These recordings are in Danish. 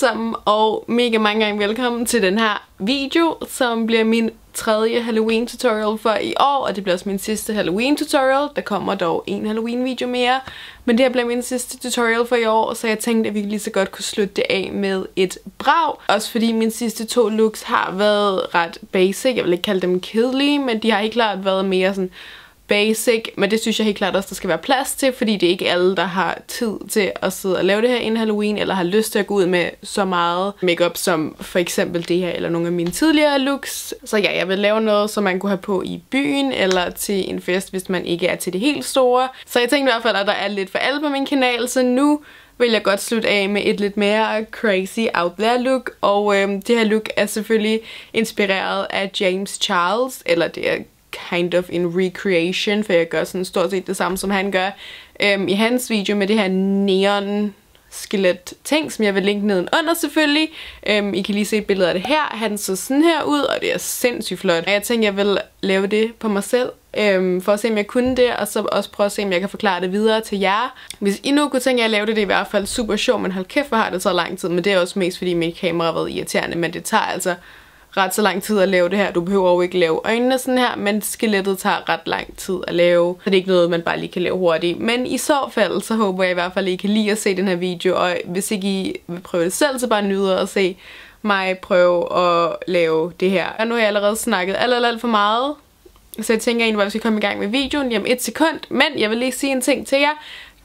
sammen, og mega mange gange velkommen til den her video, som bliver min tredje Halloween tutorial for i år, og det bliver også min sidste Halloween tutorial. Der kommer dog en Halloween video mere, men det her bliver min sidste tutorial for i år, så jeg tænkte, at vi lige så godt kunne slutte det af med et brag. Også fordi mine sidste to looks har været ret basic, jeg vil ikke kalde dem kedelige, men de har ikke klart været mere sådan basic, men det synes jeg helt klart også, der skal være plads til, fordi det er ikke alle, der har tid til at sidde og lave det her inden Halloween, eller har lyst til at gå ud med så meget makeup som for eksempel det her, eller nogle af mine tidligere looks. Så ja, jeg vil lave noget, som man kunne have på i byen, eller til en fest, hvis man ikke er til det helt store. Så jeg tænkte i hvert fald, at der er lidt for alle på min kanal, så nu vil jeg godt slutte af med et lidt mere crazy out there look, og øhm, det her look er selvfølgelig inspireret af James Charles, eller det er kind of en recreation, for jeg gør sådan stort set det samme, som han gør øhm, i hans video med det her neon skelet ting, som jeg vil linke nedenunder selvfølgelig. Øhm, I kan lige se et billede af det her. Han så sådan her ud, og det er sindssygt flot. Og jeg tænkte, jeg vil lave det på mig selv, øhm, for at se, om jeg kunne det, og så også prøve at se, om jeg kan forklare det videre til jer. Hvis I nu kunne tænke, at jeg lavede det, det er i hvert fald super sjovt, men hold kæft, hvor har det så lang tid. Men det er også mest, fordi mit kamera har været irriterende, men det tager altså ret så lang tid at lave det her. Du behøver jo ikke lave øjnene sådan her, men skelettet tager ret lang tid at lave. Så det er ikke noget, man bare lige kan lave hurtigt. Men i så fald, så håber jeg i hvert fald, at I kan lide at se den her video. Og hvis ikke I vil prøve det selv, så bare nyde at se mig prøve at lave det her. Og nu har jeg allerede snakket alt, alt, alt for meget. Så jeg tænker egentlig, at vi skal komme i gang med videoen lige om et sekund. Men jeg vil lige sige en ting til jer.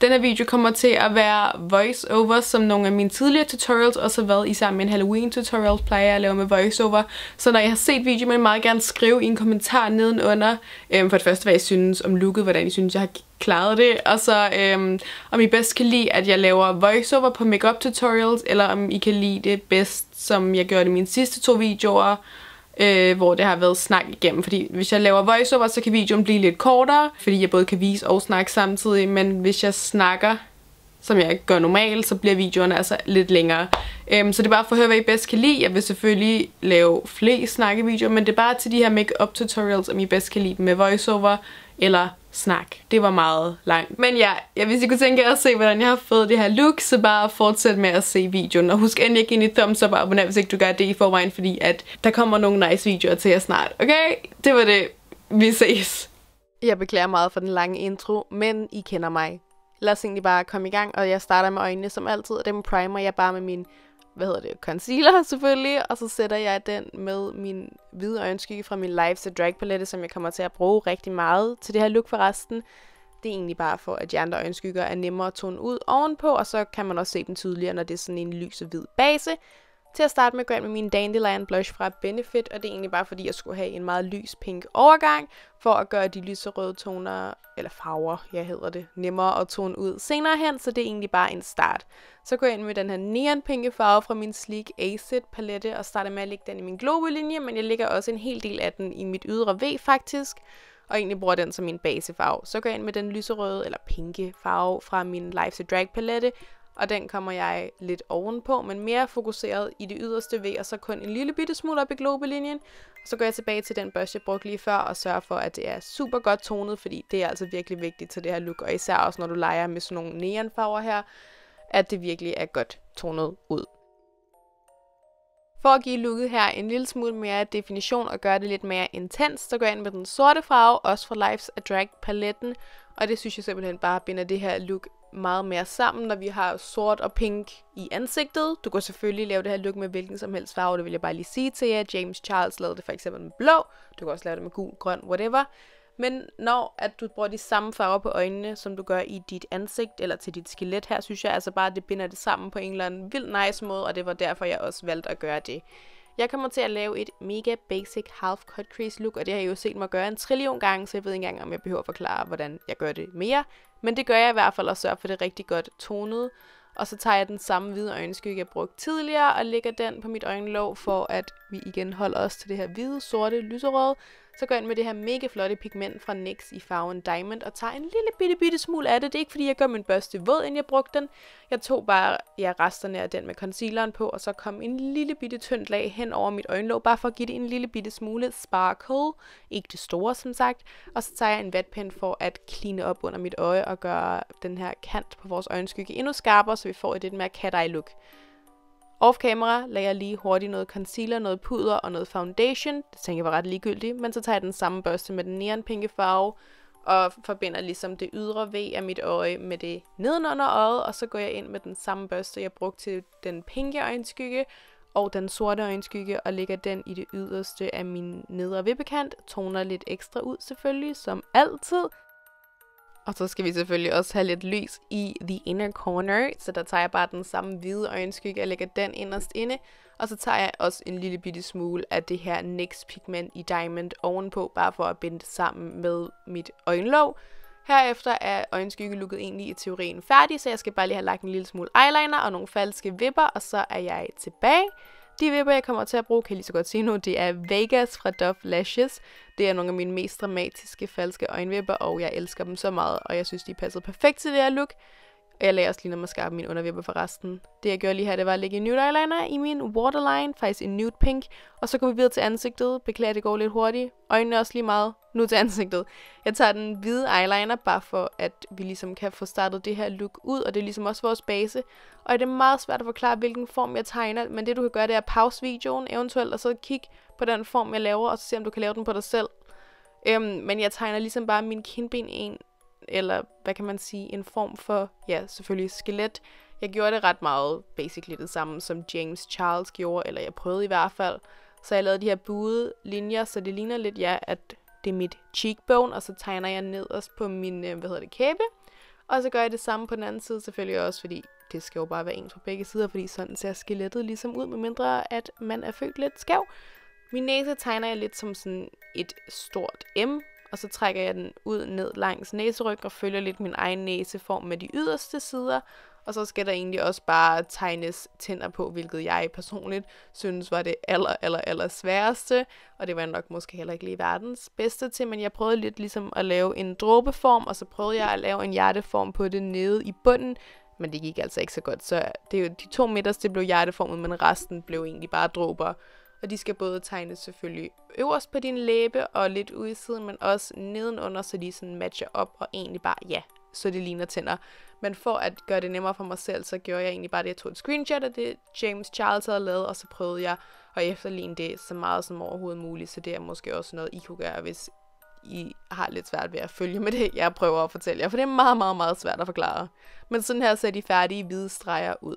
Denne video kommer til at være voiceover, som nogle af mine tidligere tutorials også har været, især min Halloween tutorial plejer jeg at lave med voiceover. Så når jeg har set videoen, må jeg meget gerne skrive i en kommentar nedenunder, øhm, for det første, hvad I synes om looket, hvordan I synes, jeg har klaret det, og så øhm, om I bedst kan lide, at jeg laver voiceover på makeup tutorials, eller om I kan lide det bedst, som jeg gjorde i mine sidste to videoer, øh, hvor det har været snak igennem. Fordi hvis jeg laver voiceover, så kan videoen blive lidt kortere, fordi jeg både kan vise og snakke samtidig, men hvis jeg snakker som jeg gør normalt, så bliver videoen altså lidt længere. Øhm, så det er bare for at høre, hvad I bedst kan lide. Jeg vil selvfølgelig lave flere snakkevideoer, men det er bare til de her make-up tutorials, om I bedst kan lide med voiceover eller snak. Det var meget langt. Men ja, ja hvis I kunne tænke jer at se, hvordan jeg har fået det her look, så bare fortsæt med at se videoen. Og husk endelig at give en thumbs up og abonner, hvis ikke du gør det i forvejen, fordi at der kommer nogle nice videoer til jer snart. Okay? Det var det. Vi ses. Jeg beklager meget for den lange intro, men I kender mig. Lad os egentlig bare komme i gang, og jeg starter med øjnene som altid, og dem primer jeg bare med min hvad hedder det, concealer selvfølgelig, og så sætter jeg den med min hvide øjenskygge fra min Lives the Drag palette, som jeg kommer til at bruge rigtig meget til det her look for resten. Det er egentlig bare for, at de andre øjenskygger er nemmere at tone ud ovenpå, og så kan man også se den tydeligere, når det er sådan en lys og hvid base. Til at starte med går jeg med min Dandelion Blush fra Benefit, og det er egentlig bare fordi, jeg skulle have en meget lys pink overgang, for at gøre de lyserøde toner, eller farver, jeg hedder det, nemmere at tone ud senere hen, så det er egentlig bare en start. Så går jeg ind med den her neonpinke farve fra min Sleek Acid palette, og starter med at lægge den i min linje, men jeg lægger også en hel del af den i mit ydre V faktisk, og egentlig bruger den som min basefarve. Så går jeg ind med den lyserøde eller pinke farve fra min Life's a Drag palette, og den kommer jeg lidt ovenpå, men mere fokuseret i det yderste ved, og så kun en lille bitte smule op i globelinjen. så går jeg tilbage til den børs, jeg brugte lige før, og sørger for, at det er super godt tonet, fordi det er altså virkelig vigtigt til det her look, og især også når du leger med sådan nogle neonfarver her, at det virkelig er godt tonet ud. For at give looket her en lille smule mere definition og gøre det lidt mere intens, så går jeg ind med den sorte farve, også fra Lives a Drag paletten, og det synes jeg simpelthen bare binder det her look meget mere sammen, når vi har sort og pink i ansigtet. Du kan selvfølgelig lave det her look med hvilken som helst farve, det vil jeg bare lige sige til jer. James Charles lavede det for eksempel med blå, du kan også lave det med gul, grøn, whatever. Men når at du bruger de samme farver på øjnene, som du gør i dit ansigt eller til dit skelet her, synes jeg altså bare, at det binder det sammen på en eller anden vild nice måde, og det var derfor, jeg også valgte at gøre det. Jeg kommer til at lave et mega basic half cut crease look, og det har I jo set mig gøre en trillion gange, så jeg ved ikke engang, om jeg behøver at forklare, hvordan jeg gør det mere. Men det gør jeg i hvert fald og sørger for det rigtig godt tonet. Og så tager jeg den samme hvide øjenskygge, jeg brugte tidligere, og lægger den på mit øjenlåg, for at vi igen holder os til det her hvide, sorte, lyserøde, så går jeg ind med det her mega flotte pigment fra NYX i farven Diamond og tager en lille bitte bitte smule af det. Det er ikke fordi, jeg gør min børste våd, inden jeg brugte den. Jeg tog bare ja, resterne af den med concealeren på, og så kom en lille bitte tyndt lag hen over mit øjenlåg, bare for at give det en lille bitte smule sparkle. Ikke det store, som sagt. Og så tager jeg en vatpind for at kline op under mit øje og gøre den her kant på vores øjenskygge endnu skarpere, så vi får et lidt mere cat-eye look. Off camera lagde jeg lige hurtigt noget concealer, noget puder og noget foundation. Det tænker jeg var ret ligegyldigt, men så tager jeg den samme børste med den neonpinke farve, og forbinder ligesom det ydre V af mit øje med det nedenunder øjet, og så går jeg ind med den samme børste, jeg brugte til den pinke øjenskygge og den sorte øjenskygge, og lægger den i det yderste af min nedre vippekant, toner lidt ekstra ud selvfølgelig, som altid, og så skal vi selvfølgelig også have lidt lys i the inner corner, så der tager jeg bare den samme hvide øjenskygge og lægger den inderst inde. Og så tager jeg også en lille bitte smule af det her NYX pigment i Diamond ovenpå, bare for at binde det sammen med mit øjenlåg. Herefter er øjenskyggelooket egentlig i teorien færdig, så jeg skal bare lige have lagt en lille smule eyeliner og nogle falske vipper, og så er jeg tilbage. De vipper, jeg kommer til at bruge, kan jeg lige så godt sige nu, det er Vegas fra Dove Lashes. Det er nogle af mine mest dramatiske falske øjenvipper, og jeg elsker dem så meget, og jeg synes, de passer perfekt til det her look. Og jeg lagde også lige noget mascara på min undervipper for resten. Det jeg gjorde lige her, det var at lægge en nude eyeliner i min waterline, faktisk en nude pink. Og så går vi videre til ansigtet. Beklager, det går lidt hurtigt. Øjnene er også lige meget. Nu til ansigtet. Jeg tager den hvide eyeliner, bare for at vi ligesom kan få startet det her look ud. Og det er ligesom også vores base. Og det er meget svært at forklare, hvilken form jeg tegner. Men det du kan gøre, det er at pause videoen eventuelt, og så kig på den form, jeg laver, og så se, om du kan lave den på dig selv. Øhm, men jeg tegner ligesom bare min kindben en eller hvad kan man sige, en form for, ja, selvfølgelig skelet. Jeg gjorde det ret meget, basically det samme, som James Charles gjorde, eller jeg prøvede i hvert fald. Så jeg lavede de her buede linjer, så det ligner lidt, ja, at det er mit cheekbone, og så tegner jeg også på min, øh, hvad hedder det, kæbe. Og så gør jeg det samme på den anden side selvfølgelig også, fordi det skal jo bare være ens på begge sider, fordi sådan ser skelettet ligesom ud, med mindre at man er født lidt skæv. Min næse tegner jeg lidt som sådan et stort M, og så trækker jeg den ud ned langs næseryg og følger lidt min egen næseform med de yderste sider. Og så skal der egentlig også bare tegnes tænder på, hvilket jeg personligt synes var det aller, aller, aller sværeste. Og det var nok måske heller ikke lige verdens bedste til, men jeg prøvede lidt ligesom at lave en dråbeform, og så prøvede jeg at lave en hjerteform på det nede i bunden, men det gik altså ikke så godt. Så det, de to midterste blev hjerteformet, men resten blev egentlig bare dråber og de skal både tegnes selvfølgelig øverst på din læbe og lidt ude i siden, men også nedenunder, så de sådan matcher op og egentlig bare, ja, så det ligner tænder. Men for at gøre det nemmere for mig selv, så gjorde jeg egentlig bare det, jeg tog et screenshot af det, James Charles havde lavet, og så prøvede jeg at efterligne det så meget som overhovedet muligt, så det er måske også noget, I kunne gøre, hvis I har lidt svært ved at følge med det, jeg prøver at fortælle jer, for det er meget, meget, meget svært at forklare. Men sådan her ser de færdige hvide streger ud.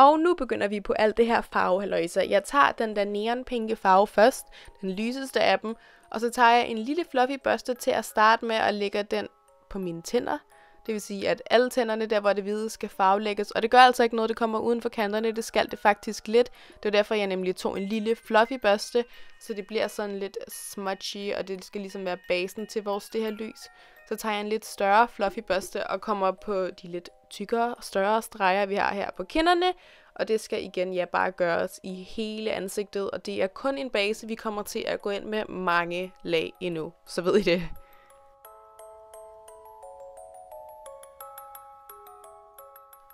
Og nu begynder vi på alt det her farvehaløjser. Jeg tager den der neonpinke farve først, den lyseste af dem, og så tager jeg en lille fluffy børste til at starte med og lægger den på mine tænder. Det vil sige, at alle tænderne der, hvor det hvide, skal farvelægges. Og det gør altså ikke noget, det kommer uden for kanterne. Det skal det faktisk lidt. Det er derfor, jeg nemlig tog en lille fluffy børste, så det bliver sådan lidt smudgy, og det skal ligesom være basen til vores det her lys så tager jeg en lidt større fluffy børste og kommer op på de lidt tykkere, større streger, vi har her på kinderne. Og det skal igen ja bare gøres i hele ansigtet, og det er kun en base, vi kommer til at gå ind med mange lag endnu. Så ved I det.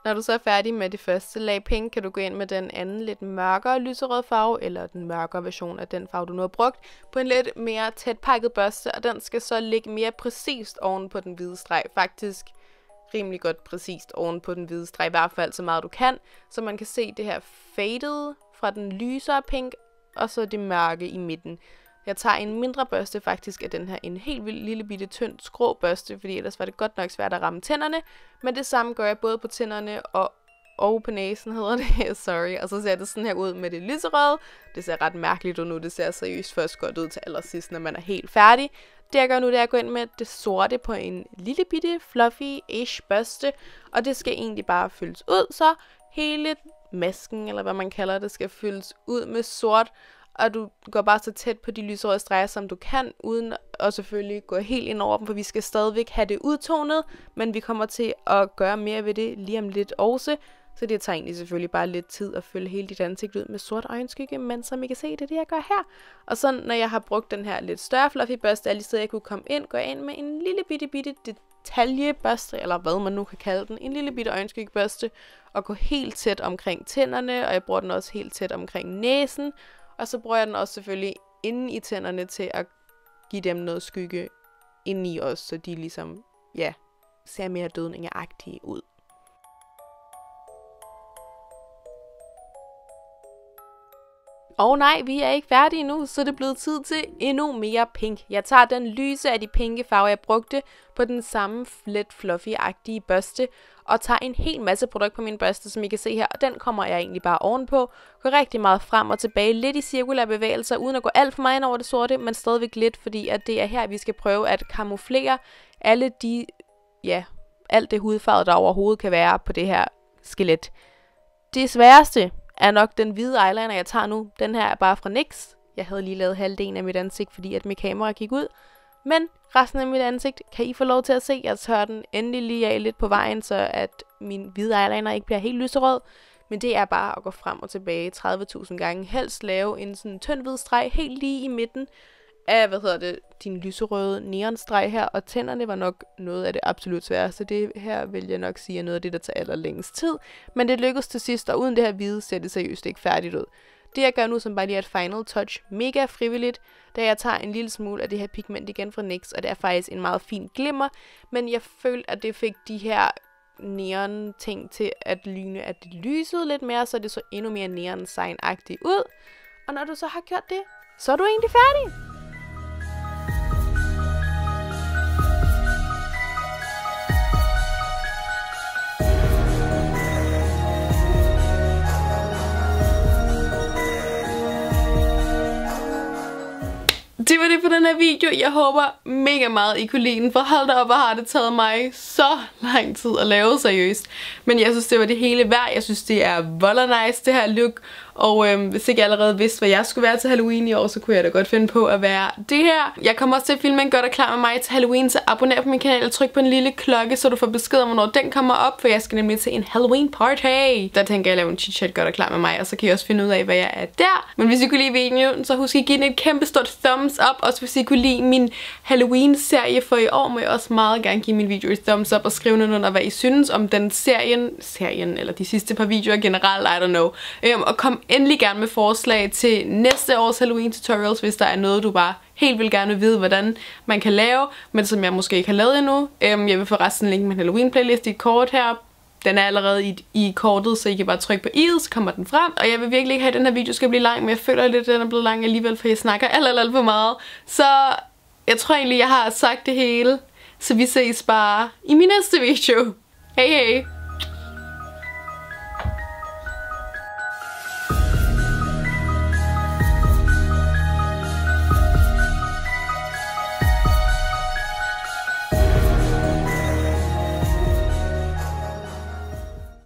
Når du så er færdig med det første lag pink, kan du gå ind med den anden lidt mørkere lyserød farve, eller den mørkere version af den farve, du nu har brugt, på en lidt mere tætpakket børste, og den skal så ligge mere præcist oven på den hvide streg. Faktisk rimelig godt præcist oven på den hvide streg, i hvert fald så meget du kan, så man kan se det her faded fra den lysere pink, og så det mørke i midten. Jeg tager en mindre børste faktisk af den her, en helt vild lille bitte tynd skrå børste, fordi ellers var det godt nok svært at ramme tænderne. Men det samme gør jeg både på tænderne og og på næsen hedder det, sorry. Og så ser det sådan her ud med det lyserøde. Det ser ret mærkeligt ud nu, det ser seriøst først godt ud til allersidst, når man er helt færdig. Det jeg gør nu, det er at gå ind med det sorte på en lille bitte fluffy-ish børste, og det skal egentlig bare fyldes ud, så hele masken, eller hvad man kalder det, skal fyldes ud med sort, og du går bare så tæt på de lyserøde streger, som du kan, uden at selvfølgelig gå helt ind over dem, for vi skal stadigvæk have det udtonet, men vi kommer til at gøre mere ved det lige om lidt også, så det tager egentlig selvfølgelig bare lidt tid at følge hele dit ansigt ud med sort øjenskygge, men som I kan se, det er det, jeg gør her. Og så når jeg har brugt den her lidt større fluffy børste, er lige så jeg kunne komme ind, gå ind med en lille bitte bitte detaljebørste, eller hvad man nu kan kalde den, en lille bitte øjenskyggebørste, og gå helt tæt omkring tænderne, og jeg bruger den også helt tæt omkring næsen, og så bruger jeg den også selvfølgelig inde i tænderne til at give dem noget skygge indeni os, så de ligesom, ja, ser mere dødningeagtige ud. Og nej, vi er ikke færdige nu, så det er blevet tid til endnu mere pink. Jeg tager den lyse af de pinke farver, jeg brugte på den samme let fluffy-agtige børste, og tager en hel masse produkt på min børste, som I kan se her, og den kommer jeg egentlig bare ovenpå. Går rigtig meget frem og tilbage, lidt i cirkulære bevægelser, uden at gå alt for meget ind over det sorte, men stadigvæk lidt, fordi at det er her, vi skal prøve at kamuflere alle de, ja, alt det hudfarve, der overhovedet kan være på det her skelet. Det sværeste, er nok den hvide eyeliner, jeg tager nu. Den her er bare fra NYX. Jeg havde lige lavet halvdelen af mit ansigt, fordi at mit kamera gik ud. Men resten af mit ansigt kan I få lov til at se. Jeg tør den endelig lige af lidt på vejen, så at min hvide eyeliner ikke bliver helt lyserød. Men det er bare at gå frem og tilbage 30.000 gange. Helst lave en sådan tynd hvid streg helt lige i midten, af, hvad hedder det, din lyserøde neonstreg her, og tænderne var nok noget af det absolut sværeste. Det her vil jeg nok sige er noget af det, der tager allerlængst tid, men det lykkedes til sidst, og uden det her hvide ser det seriøst ikke færdigt ud. Det jeg gør nu, som bare lige er et final touch, mega frivilligt, da jeg tager en lille smule af det her pigment igen fra NYX, og det er faktisk en meget fin glimmer, men jeg følte, at det fik de her neon ting til at lyne, at det lysede lidt mere, så det så endnu mere neon sign ud. Og når du så har gjort det, så er du egentlig færdig. det var det for den her video. Jeg håber mega meget, I kunne lide den, for hold da op, hvor har det taget mig så lang tid at lave seriøst. Men jeg synes, det var det hele værd. Jeg synes, det er voller nice, det her look. Og øhm, hvis ikke jeg allerede vidste, hvad jeg skulle være til Halloween i år, så kunne jeg da godt finde på at være det her. Jeg kommer også til at filme en godt og klar med mig til Halloween, så abonner på min kanal og tryk på en lille klokke, så du får besked om, hvornår den kommer op, for jeg skal nemlig til en Halloween party. Der tænker jeg at lave en chit-chat godt og klar med mig, og så kan I også finde ud af, hvad jeg er der. Men hvis I kunne lide videoen, så husk at give den et kæmpe stort thumbs up. Også hvis I kunne lide min Halloween-serie for i år, må jeg også meget gerne give min video et thumbs up og skrive ned under, hvad I synes om den serien, serien eller de sidste par videoer generelt, I don't know. Øhm, og kom endelig gerne med forslag til næste års Halloween tutorials, hvis der er noget, du bare helt vil gerne vide, hvordan man kan lave, men som jeg måske ikke har lavet endnu. Øhm, jeg vil forresten linke min Halloween playlist i et kort her. Den er allerede i, i kortet, så I kan bare trykke på i'et, så kommer den frem. Og jeg vil virkelig ikke have, at den her video skal blive lang, men jeg føler lidt, at den er blevet lang alligevel, for jeg snakker alt, alt, alt for meget. Så jeg tror egentlig, jeg har sagt det hele. Så vi ses bare i min næste video. Hej hej!